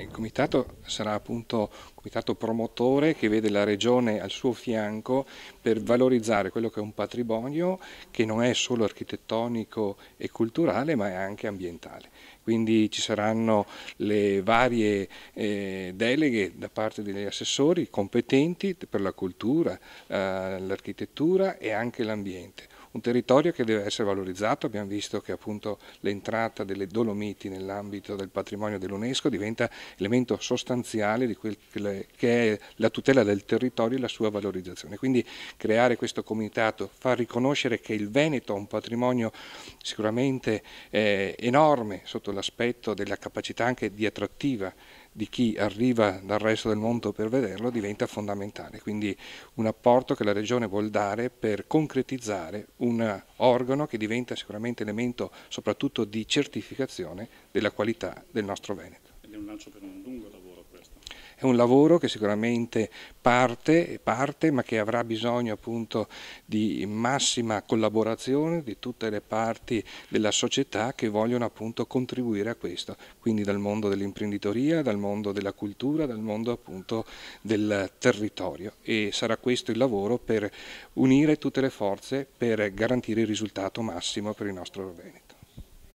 Il comitato sarà appunto un comitato promotore che vede la regione al suo fianco per valorizzare quello che è un patrimonio che non è solo architettonico e culturale ma è anche ambientale. Quindi ci saranno le varie eh, deleghe da parte degli assessori competenti per la cultura, eh, l'architettura e anche l'ambiente un territorio che deve essere valorizzato, abbiamo visto che appunto l'entrata delle Dolomiti nell'ambito del patrimonio dell'UNESCO diventa elemento sostanziale di quel che è la tutela del territorio e la sua valorizzazione. Quindi creare questo comitato, far riconoscere che il Veneto ha un patrimonio sicuramente eh, enorme sotto l'aspetto della capacità anche di attrattiva di chi arriva dal resto del mondo per vederlo diventa fondamentale, quindi un apporto che la Regione vuol dare per concretizzare un organo che diventa sicuramente elemento soprattutto di certificazione della qualità del nostro Veneto. Ed è un lancio per un lungo lavoro. È un lavoro che sicuramente parte, parte ma che avrà bisogno appunto di massima collaborazione di tutte le parti della società che vogliono appunto contribuire a questo, quindi dal mondo dell'imprenditoria, dal mondo della cultura, dal mondo appunto del territorio e sarà questo il lavoro per unire tutte le forze per garantire il risultato massimo per il nostro Veneto.